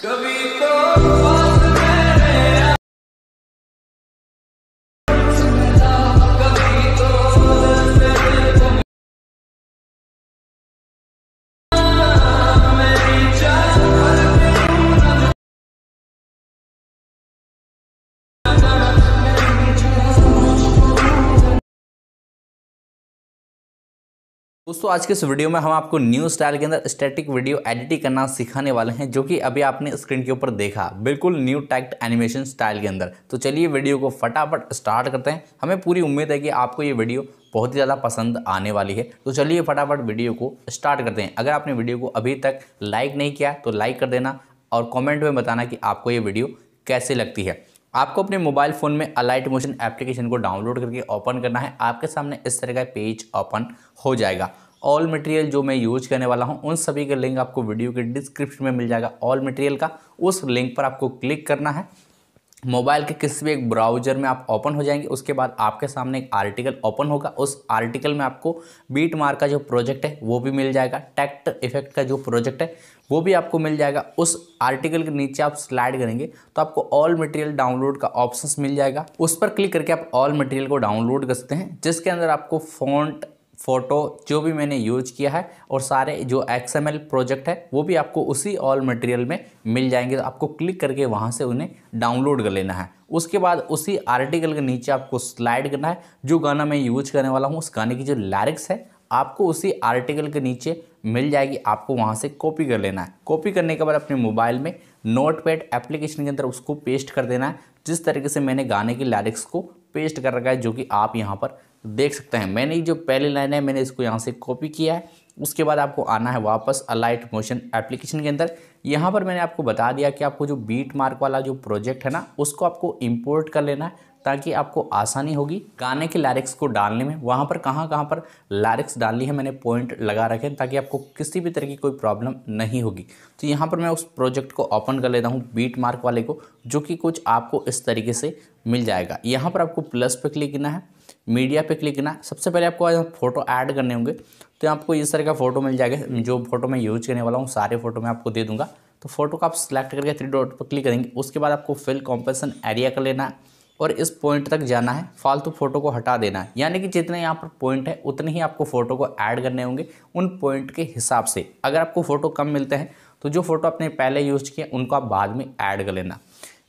कभी तो दोस्तों आज के इस वीडियो में हम आपको न्यू स्टाइल के अंदर स्टैटिक वीडियो एडिटिंग करना सिखाने वाले हैं जो कि अभी आपने स्क्रीन के ऊपर देखा बिल्कुल न्यू टैक्ट एनिमेशन स्टाइल के अंदर तो चलिए वीडियो को फटाफट स्टार्ट करते हैं हमें पूरी उम्मीद है कि आपको ये वीडियो बहुत ही ज़्यादा पसंद आने वाली है तो चलिए फटाफट वीडियो को स्टार्ट करते हैं अगर आपने वीडियो को अभी तक लाइक नहीं किया तो लाइक कर देना और कॉमेंट में बताना कि आपको ये वीडियो कैसे लगती है आपको अपने मोबाइल फ़ोन में अलाइट मोशन एप्लीकेशन को डाउनलोड करके ओपन करना है आपके सामने इस तरह का पेज ओपन हो जाएगा ऑल मटेरियल जो मैं यूज करने वाला हूँ उन सभी का लिंक आपको वीडियो के डिस्क्रिप्शन में मिल जाएगा ऑल मटेरियल का उस लिंक पर आपको क्लिक करना है मोबाइल के किसी भी एक ब्राउजर में आप ओपन हो जाएंगे उसके बाद आपके सामने एक आर्टिकल ओपन होगा उस आर्टिकल में आपको बीट मार का जो प्रोजेक्ट है वो भी मिल जाएगा टैक्ट इफेक्ट का जो प्रोजेक्ट है वो भी आपको मिल जाएगा उस आर्टिकल के नीचे आप स्लाइड करेंगे तो आपको ऑल मटेरियल डाउनलोड का ऑप्शन मिल जाएगा उस पर क्लिक करके आप ऑल मटेरियल को डाउनलोड कर सकते हैं जिसके अंदर आपको फॉन्ट फ़ोटो जो भी मैंने यूज किया है और सारे जो एक्स प्रोजेक्ट है वो भी आपको उसी ऑल मटेरियल में मिल जाएंगे तो आपको क्लिक करके वहाँ से उन्हें डाउनलोड कर लेना है उसके बाद उसी आर्टिकल के नीचे आपको स्लाइड करना है जो गाना मैं यूज करने वाला हूँ उस गाने की जो लैरिक्स है आपको उसी आर्टिकल के नीचे मिल जाएगी आपको वहाँ से कॉपी कर लेना है कॉपी करने के बाद अपने मोबाइल में नोटपैड एप्लीकेशन के अंदर उसको पेस्ट कर देना है जिस तरीके से मैंने गाने की लिरिक्स को पेस्ट कर रखा है जो कि आप यहाँ पर देख सकते हैं मैंने जो पहली लाइन है मैंने इसको यहाँ से कॉपी किया है उसके बाद आपको आना है वापस अलाइट मोशन एप्लीकेशन के अंदर यहाँ पर मैंने आपको बता दिया कि आपको जो बीट मार्क वाला जो प्रोजेक्ट है ना उसको आपको इम्पोर्ट कर लेना है ताकि आपको आसानी होगी गाने के लैरिक्स को डालने में वहाँ पर कहाँ कहाँ पर लैरिक्स डालनी है मैंने पॉइंट लगा रखे हैं ताकि आपको किसी भी तरह की कोई प्रॉब्लम नहीं होगी तो यहाँ पर मैं उस प्रोजेक्ट को ओपन कर लेता हूँ बीट मार्क वाले को जो कि कुछ आपको इस तरीके से मिल जाएगा यहाँ पर आपको प्लस पर क्लिक करना है मीडिया पे क्लिक करना सबसे पहले आपको फोटो ऐड करने होंगे तो आपको इस तरह का फोटो मिल जाएगा जो फोटो मैं यूज करने वाला हूँ सारे फोटो मैं आपको दे दूंगा तो फोटो को आप सिलेक्ट करके थ्री डॉट पर क्लिक करेंगे उसके बाद आपको फिल कॉम्पेसन एरिया कर लेना और इस पॉइंट तक जाना है फालतू फोटो को हटा देना है यानी कि जितने यहाँ पर पॉइंट है उतने ही आपको फोटो को ऐड करने होंगे उन पॉइंट के हिसाब से अगर आपको फ़ोटो कम मिलते हैं तो जो फोटो आपने पहले यूज किए उनको आप बाद में ऐड कर लेना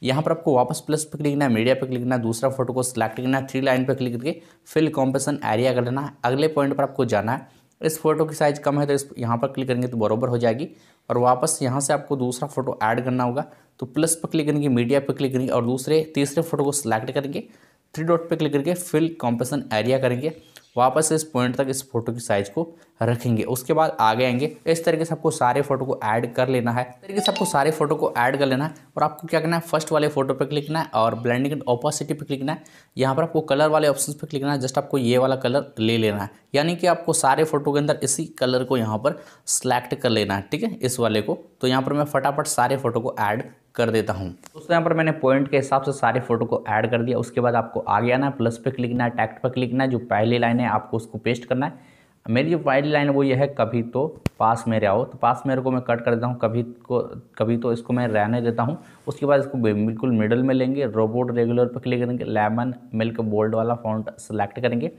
यहाँ पर आपको वापस प्लस पर क्लिक करना है मीडिया पर क्लिक करना है दूसरा फोटो को सिलेक्ट करना है थ्री लाइन पर क्लिक करके फिल कॉम्पेशन एरिया कर लेना है अगले पॉइंट पर आपको जाना है इस फोटो की साइज़ कम है तो इस यहाँ पर क्लिक करेंगे तो बराबर हो जाएगी और वापस यहाँ से आपको दूसरा फोटो ऐड करना होगा तो प्लस पर क्लिक करेंगे मीडिया पर क्लिक करेंगे और दूसरे तीसरे फोटो को सिलेक्ट करेंगे थ्री डॉट पर क्लिक करके फिल कॉम्पेशन एरिया करेंगे वापस इस पॉइंट तक इस फोटो की साइज को रखेंगे उसके बाद आगे आएंगे इस तरीके से आपको सारे फोटो को ऐड कर लेना है इस तरीके से आपको सारे फोटो को ऐड कर लेना है और आपको क्या करना है फर्स्ट वाले फोटो पर क्लिक करना है और ब्लैंडिंग एंड ऑपोसिटी पर क्लिक करना है यहाँ पर आपको कलर वाले ऑप्शन पर क्लिक करना है जस्ट आपको ये वाला कलर ले लेना है यानी कि आपको सारे फोटो के अंदर इसी कलर को यहाँ पर सेलेक्ट कर लेना है ठीक है इस वाले को तो यहाँ पर मैं फटाफट सारे फोटो को ऐड कर देता हूँ दोस्तों यहाँ पर मैंने पॉइंट के हिसाब से सारे फोटो को ऐड कर दिया उसके बाद आपको आगे आना है प्लस पे क्लिक करना है टैक्ट पर क्लिक करना है जो पहली लाइन है आपको उसको पेस्ट करना है मेरी जो पहली लाइन है वो ये है कभी तो पास मेरे आओ तो पास मेरे को मैं कट कर देता हूँ कभी को कभी तो इसको मैं रहने देता हूँ उसके बाद इसको बिल्कुल मिडल में लेंगे रोबोट रेगुलर पर क्लिक करेंगे लेमन मिल्क बोल्ड वाला फॉन्ट सेलेक्ट करेंगे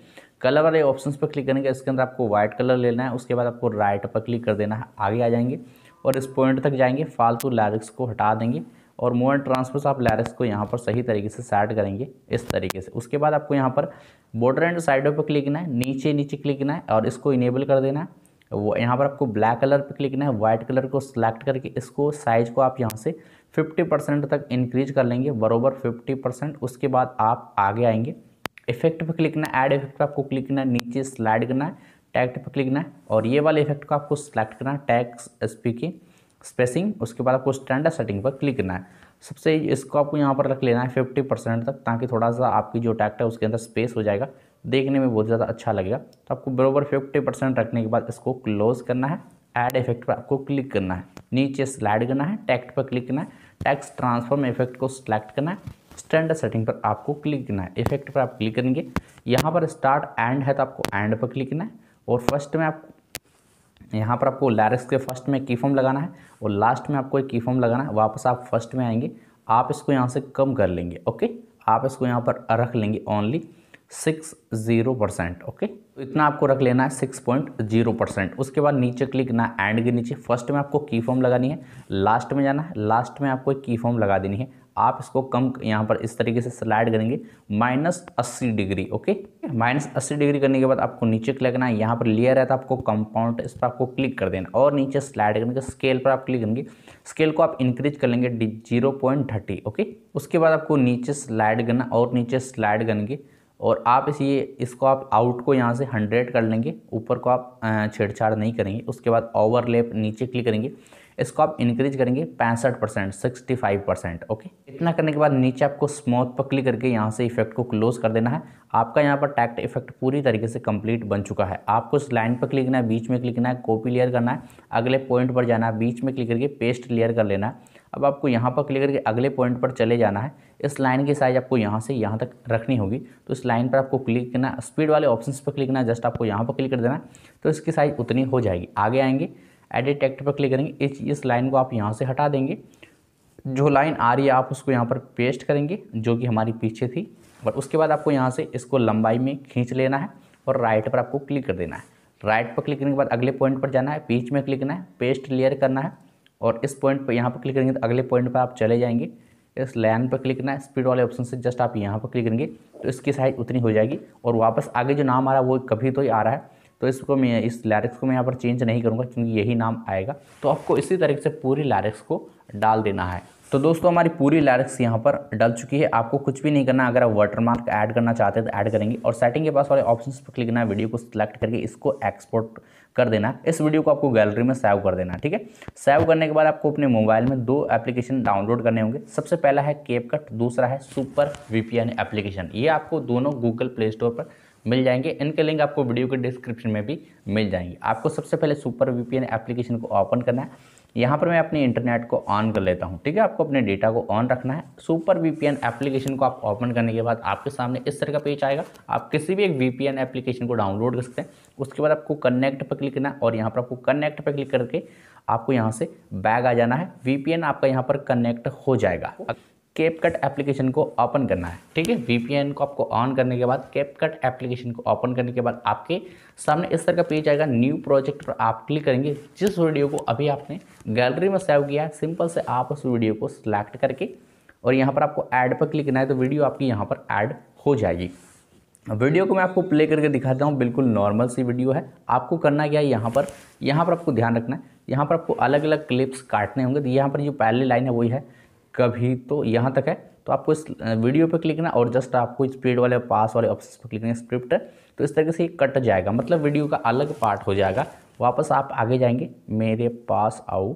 कलर वाले ऑप्शन पर क्लिक करेंगे इसके अंदर आपको वाइट कलर लेना है उसके बाद आपको राइट पर क्लिक कर देना है आगे आ जाएंगे और इस पॉइंट तक जाएंगे फालतू लैरिक्स को हटा देंगे और मोमेंट ट्रांसफर ट्रांसफर्स आप लैरिक्स को यहाँ पर सही तरीके से सेट करेंगे इस तरीके से उसके बाद आपको यहाँ पर बॉर्डर एंड साइडों पर क्लिक करना है नीचे नीचे क्लिक करना है और इसको इनेबल कर देना है वो यहाँ पर आपको ब्लैक कलर पर क्लिक करना है वाइट कलर को सिलेक्ट करके इसको साइज को आप यहाँ से 50 परसेंट तक इंक्रीज कर लेंगे बरोबर 50 परसेंट उसके बाद आप आगे आएंगे इफेक्ट पर क्लिक करना ऐड इफेक्ट पर आपको क्लिक करना है नीचे स्लाइड करना है टैग पर क्लिक करना है और ये वाले इफेक्ट को आपको सेलेक्ट करना है टैग एस की स्पेसिंग उसके बाद आपको स्टैंडर्ड सेटिंग पर क्लिक करना है सबसे इसको आपको यहाँ पर रख लेना है फिफ्टी परसेंट तक ताकि थोड़ा सा आपकी जो टैक्ट है उसके अंदर स्पेस हो जाएगा देखने में बहुत ज़्यादा अच्छा लगेगा तो आपको बरोबर फिफ्टी परसेंट रखने के बाद इसको क्लोज करना है ऐड इफेक्ट पर आपको क्लिक करना है नीचे स्लाइड करना है टैक्ट पर क्लिक करना है टैक्स ट्रांसफॉर्म इफेक्ट को सिलेक्ट करना है स्टैंडर्ड सेटिंग पर आपको क्लिक करना है इफेक्ट पर आप क्लिक करेंगे यहाँ पर स्टार्ट एंड है तो आपको एंड पर क्लिक करना है और फर्स्ट में आप यहाँ पर आपको लैरिक्स के फर्स्ट में की फॉर्म लगाना है और लास्ट में आपको एक की फॉर्म लगाना है वापस आप फर्स्ट में आएंगे आप इसको यहाँ से कम कर लेंगे ओके आप इसको यहाँ पर रख लेंगे only six zero percent okay तो इतना आपको रख लेना है सिक्स पॉइंट जीरो परसेंट उसके बाद नीचे क्लिक ना एंड के नीचे फर्स्ट में आपको की फॉर्म लगानी है लास्ट में जाना है लास्ट में आपको एक की फॉर्म लगा देनी है आप इसको कम यहाँ पर इस तरीके से स्लाइड करेंगे माइनस अस्सी डिग्री ओके माइनस अस्सी डिग्री करने के बाद आपको नीचे क्लिक करना है यहाँ पर लेयर है तो आपको कंपाउंड इस पर आपको क्लिक कर देना और नीचे स्लाइड करने के स्केल पर आप क्लिक करेंगे स्केल को आप इंक्रीज कर लेंगे जीरो पॉइंट थर्टी ओके उसके बाद आपको नीचे स्लाइड करना और नीचे स्लाइड करेंगे और आप इस ये इसको आप आउट को यहाँ से हंड्रेड कर लेंगे ऊपर को आप छेड़छाड़ नहीं करेंगे उसके बाद ओवरलेप नीचे क्लिक करेंगे इसको आप इंक्रीज करेंगे पैंसठ percent sixty five percent okay इतना करने के बाद नीचे आपको स्मोथ पर क्लिक करके यहाँ से इफेक्ट को क्लोज कर देना है आपका यहाँ पर टैक्ट इफेक्ट पूरी तरीके से कंप्लीट बन चुका है आपको इस लाइन पर क्लिक करना है बीच में क्लिक करना है कॉपी लेयर करना है अगले पॉइंट पर जाना है बीच में क्लिक करके पेस्ट लेयर कर लेना है अब आपको यहाँ पर क्लिक करके अगले पॉइंट पर चले जाना है इस लाइन की साइज आपको यहाँ से यहाँ तक रखनी होगी तो इस लाइन पर आपको क्लिक करना स्पीड वाले ऑप्शन पर क्लिक करना जस्ट आपको यहाँ पर क्लिक कर देना तो इसकी साइज उतनी हो जाएगी आगे आएंगे एडिट एक्ट पर क्लिक करेंगे इस इस लाइन को आप यहाँ से हटा देंगे जो लाइन आ रही है आप उसको यहाँ पर पेस्ट करेंगे जो कि हमारी पीछे थी बट उसके बाद आपको यहाँ से इसको लंबाई में खींच लेना है और राइट पर आपको क्लिक कर देना है राइट पर क्लिक करने के बाद अगले पॉइंट पर जाना है पीच में क्लिक करना है पेस्ट लेयर करना है और इस पॉइंट पर यहाँ पर क्लिक करेंगे तो अगले पॉइंट पर आप चले जाएंगे इस लाइन पर क्लिक करना है स्पीड वाले ऑप्शन से जस्ट आप यहाँ पर क्लिक करेंगे तो इसकी साइज़ उतनी हो जाएगी और वापस आगे जो नाम आ रहा है वो कभी तो ही आ रहा है तो इसको मैं इस लैरिक्स को मैं यहाँ पर चेंज नहीं करूँगा क्योंकि यही नाम आएगा तो आपको इसी तरीके से पूरी लैरिक्स को डाल देना है तो दोस्तों हमारी पूरी लैरिक्स यहाँ पर डल चुकी है आपको कुछ भी नहीं करना अगर आप वाटर मार्क ऐड करना चाहते हैं तो ऐड करेंगे और सेटिंग के पास वाले ऑप्शन पर क्लिक करना है वीडियो को सिलेक्ट करके इसको एक्सपोर्ट कर देना इस वीडियो को आपको गैलरी में सेव कर देना ठीक है सेव करने के बाद आपको अपने मोबाइल में दो एप्लीकेशन डाउनलोड करने होंगे सबसे पहला है केपकट दूसरा है सुपर वीपीएन एप्लीकेशन ये आपको दोनों गूगल प्ले स्टोर पर मिल जाएंगे इनके लिंक आपको वीडियो के डिस्क्रिप्शन में भी मिल जाएंगे आपको सबसे पहले सुपर वी एप्लीकेशन को ओपन करना है यहाँ पर मैं अपने इंटरनेट को ऑन कर लेता हूँ ठीक है आपको अपने डेटा को ऑन रखना है सुपर वीपीएन एप्लीकेशन को आप ओपन करने के बाद आपके सामने इस तरह का पेज आएगा आप किसी भी एक वीपीएन एप्लीकेशन को डाउनलोड कर सकते हैं उसके बाद आपको कनेक्ट पर क्लिक करना है और यहाँ पर आपको कनेक्ट पर क्लिक करके आपको यहाँ से बैग आ जाना है वी आपका यहाँ पर कनेक्ट हो जाएगा केप कट एप्लीकेशन को ओपन करना है ठीक है वीपीएन को आपको ऑन करने के बाद केप कट एप्लीकेशन को ओपन करने के बाद आपके सामने इस तरह का पेज आएगा न्यू प्रोजेक्ट पर आप क्लिक करेंगे जिस वीडियो को अभी आपने गैलरी में सेव किया है सिंपल से आप उस वीडियो को सिलेक्ट करके और यहाँ पर आपको ऐड पर क्लिक करना है तो वीडियो आपकी यहाँ पर ऐड हो जाएगी वीडियो को मैं आपको प्ले करके दिखाता हूँ बिल्कुल नॉर्मल सी वीडियो है आपको करना क्या है यहाँ पर यहाँ पर आपको ध्यान रखना है यहाँ पर आपको अलग अलग क्लिप्स काटने होंगे तो यहाँ पर जो पहली लाइन है वही है कभी तो यहाँ तक है तो आपको इस वीडियो पर क्लिक करना और जस्ट आपको स्पीड वाले पास वाले ऑप्शन पर क्लिक करना स्क्रिप्ट तो इस तरीके से कट जाएगा मतलब वीडियो का अलग पार्ट हो जाएगा वापस आप आगे जाएंगे मेरे पास आओ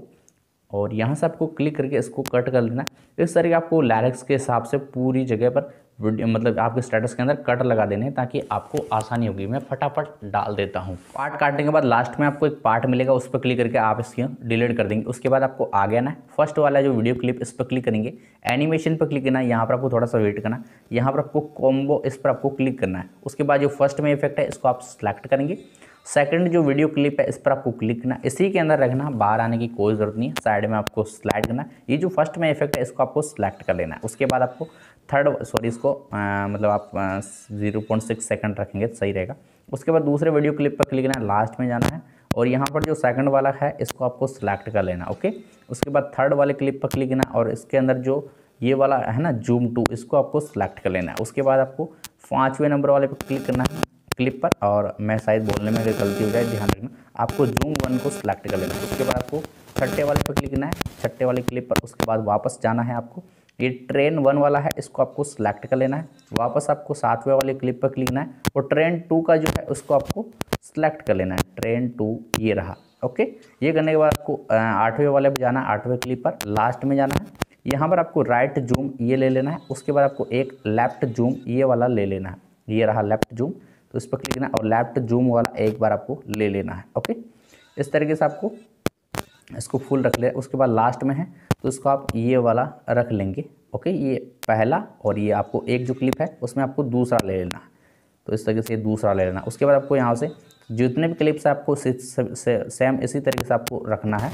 और यहाँ से आपको क्लिक करके इसको कट कर लेना इस तरीके आपको लैरिक्स के हिसाब से पूरी जगह पर मतलब आपके स्टेटस के अंदर कट लगा देने ताकि आपको आसानी होगी मैं फटाफट डाल देता हूँ पार्ट काटने के बाद लास्ट में आपको एक पार्ट मिलेगा उस पर क्लिक करके आप इसकी डिलीट कर देंगे उसके बाद आपको आगे आना है फर्स्ट वाला जो वीडियो क्लिप इस पर क्लिक करेंगे एनिमेशन पर क्लिक करना है यहाँ पर आपको थोड़ा सा वेट करना यहाँ पर आपको कॉम्बो इस पर आपको क्लिक करना है उसके बाद जो फर्स्ट में इफेक्ट है इसको आप सेलेक्ट करेंगे सेकंड जो वीडियो क्लिप है इस पर आपको क्लिक करना इसी के अंदर रखना बाहर आने की कोई ज़रूरत नहीं है साइड में आपको स्लाइड करना ये जो फर्स्ट में इफेक्ट है इसको आपको सेलेक्ट कर लेना है उसके बाद आपको थर्ड सॉरी इसको आ, मतलब आप जीरो पॉइंट सिक्स सेकेंड रखेंगे तो सही रहेगा उसके बाद दूसरे वीडियो क्लिप पर क्लिक करना है लास्ट में जाना है और यहाँ पर जो सेकंड वाला है इसको आपको सिलेक्ट कर लेना ओके उसके बाद थर्ड वाले क्लिप पर क्लिक करना और इसके अंदर जो ये वाला है ना जूम टू इसको आपको सिलेक्ट कर लेना है उसके बाद आपको पाँचवें नंबर वाले पर क्लिक करना है क्लिप पर और मैं साइज बोलने में अगर गलती हो जाए ध्यान रखना आपको जूम वन को सिलेक्ट कर लेना है उसके बाद आपको छठे वाले पर क्लिक करना है छठे वाले क्लिप पर उसके बाद वापस जाना है आपको ये ट्रेन वन वाला है इसको आपको सिलेक्ट कर लेना है वापस आपको सातवें वाले क्लिप पर क्लिक करना है और ट्रेन टू का जो है उसको आपको सिलेक्ट कर लेना है ट्रेन टू ये रहा ओके ये करने के बाद आपको आठवें वाले पर जाना है आठवें क्लिप पर लास्ट में जाना है यहाँ पर आपको राइट जूम ये ले लेना है उसके बाद आपको एक लेफ्ट जूम ये वाला ले लेना है ये रहा लेफ्ट जूम तो इस पर क्लिक करना और लेफ्ट जूम वाला एक बार आपको ले लेना है ओके इस तरीके से आपको इसको फुल रख ले उसके बाद लास्ट में है तो इसको आप ये वाला रख लेंगे ओके ये पहला और ये आपको एक जो क्लिप है उसमें आपको दूसरा ले लेना है तो इस तरीके से दूसरा ले लेना उसके बाद आपको यहाँ से जितने भी क्लिप्स आपको सेम इसी तरीके से आपको रखना है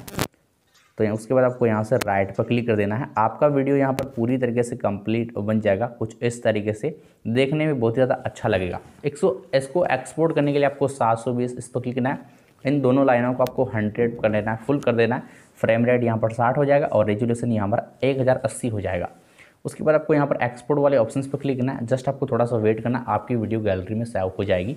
तो उसके बाद आपको यहाँ से राइट पर क्लिक कर देना है आपका वीडियो यहाँ पर पूरी तरीके से कंप्लीट बन जाएगा कुछ इस तरीके से देखने में बहुत ही ज़्यादा अच्छा लगेगा एक सौ इसको एक्सपोर्ट करने के लिए आपको सात सौ बीस इस पर क्लिक करना है इन दोनों लाइनों को आपको हंड्रेड कर लेना है फुल कर देना है फ्रेम रेट यहाँ पर साठ हो जाएगा और रेजुलेशन यहाँ पर एक हज़ार अस्सी हो जाएगा उसके बाद आपको यहाँ पर एक्सपोर्ट वाले ऑप्शन पर क्लिक करना है जस्ट आपको थोड़ा सा वेट करना आपकी वीडियो गैलरी में सेव हो जाएगी